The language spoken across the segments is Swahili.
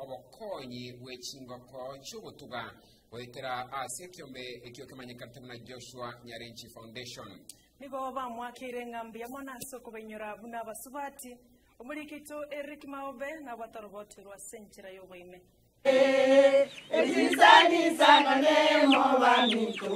obokonyi bwa ekingoko ky'obutuba oyetera ahasi ekyombe ekyokimanyikana tebuna joshua nyarenchi foundation nibo bamwakeire engambi yamo naasi okubainyora buna abasubati omurikito eric maobe nabwatoroboterwa ase enkira y'obwime ebyisanisanga nemobamiko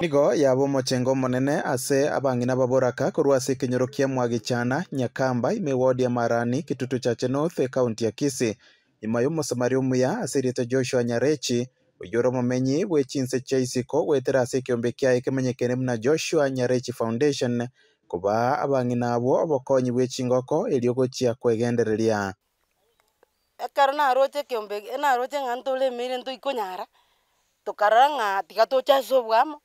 nigo yaba omochengo omonene ase abang'ina baboraka korwa ase ekenyoro kia mwagichana nyakamba ime wodi ya marani kitutu chache north ekaunti ya kisi ima ya omosamari omuya ase riete joshua nyarechi oyore omomenyi bwa chinse cha isiko goetera ase ekiombe kiaye kemenyekene muna joshua nyarechi foundation koba abang'ina abo obokonyi bwa echingoko erio gochia kwegendereria ekero naroche ekeombe naroche ng'a bore emeire ntoikonyara tokarora ng'a tiga tochaise obwamo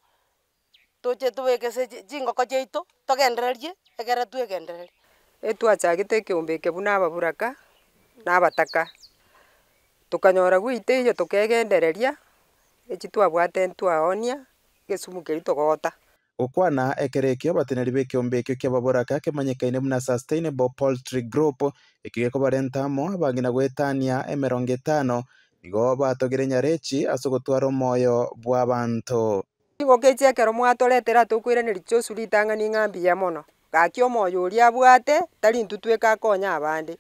toche tobekese ase chingoko chiaito togendererie egere twegendererie etwachagete ekeombe ababuraka na abataka tokanyora goita eywo tokegendereria echi twabwate ntwaonia gesumu keri togoota gukwana ekerekio bateneri ba ekiombe ekio kia baboraka kimanyekaine muna sustainable poultry group ekige kobarentamo na gwetania emerongo etano nigo batogere nyarechi ase gotwara omoyo bwa abanto kigo kĩchĩa ekero mwatoretera tũkwĩranĩri cũcu ritang'ani ng'ambia mono gaki omoyo oria abwate tari ntutwĩka akonya abande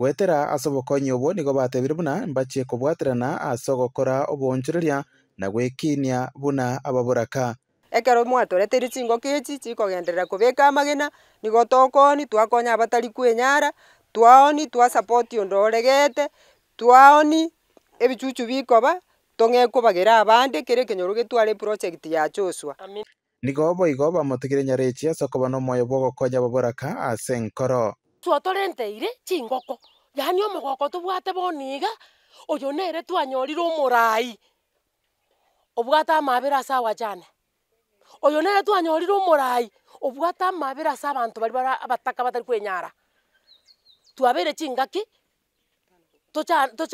gwetera ase obokonyi obwo nigo batebire buna mbachi kobwaterana ase ogokora obonchoreria na gwekinia buna ababoraka ekero mwatoreteri chingoki echi chikogenderera kobeka amagena nigo tokoni twakonya abatari kwenyara twaoni twasapoti ondo oregete twaoni ebichuchu bikoba tong'ekobagera abande kere ekenyoro getware eproject ya joshua nigobo igo bamotugire nyarechi ase okoba na omoyo bwa ogokonya boboraka ase enkoro twatorente chingoko yaani omogoko tobwate bono iga oyo nere twanyorire omorai obwate amabere ase awachane oyo naye twanyorire omorai obwata amabere ase abanto bari bara abataka batari kwenyara twabere chingaki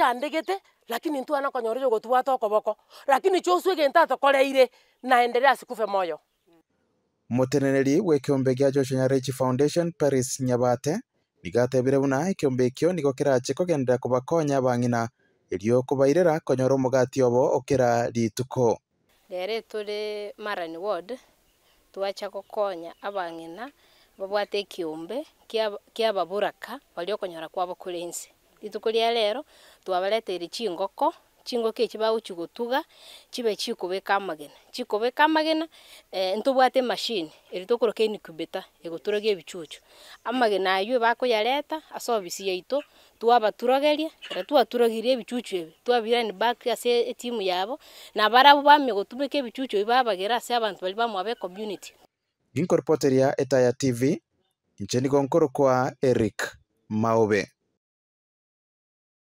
andegete lakini ana ntwana konyorire gotubwata okoboko lakini choswe egento atokoreire naenderea sikufe moyo mutenereri wa ekiombe gia Joshua Nyarechi Foundation Paris Nyabate bire buna ekiombe ekio nigo kirache kogendera kubakonya bangina erio okubairera konyoro omogati obo okira rituko rero turi marani ward twachako konya abang'ina babwate ekiombe kiababuraka bari okonyora kwabo kure nse rituko ria rero twabareteire chingoko chingoki eki bagochigotuga chibe chikobeka eh, amagena chikobeka amagena eh, ntobwate emashini eri tokoroka enicubeta egoturogia ebichuchu amagena ayo bakoyareta ase obisi yaito twabaturogeria era twaturogirie ebichuchu ebi twabirani back ase etimu yabo nabarabo bamia gotumeka ebichuchu ebi se ase abanto bari bamwabe community ginkoripoteria etaya tv inche nigo kwa eric maobe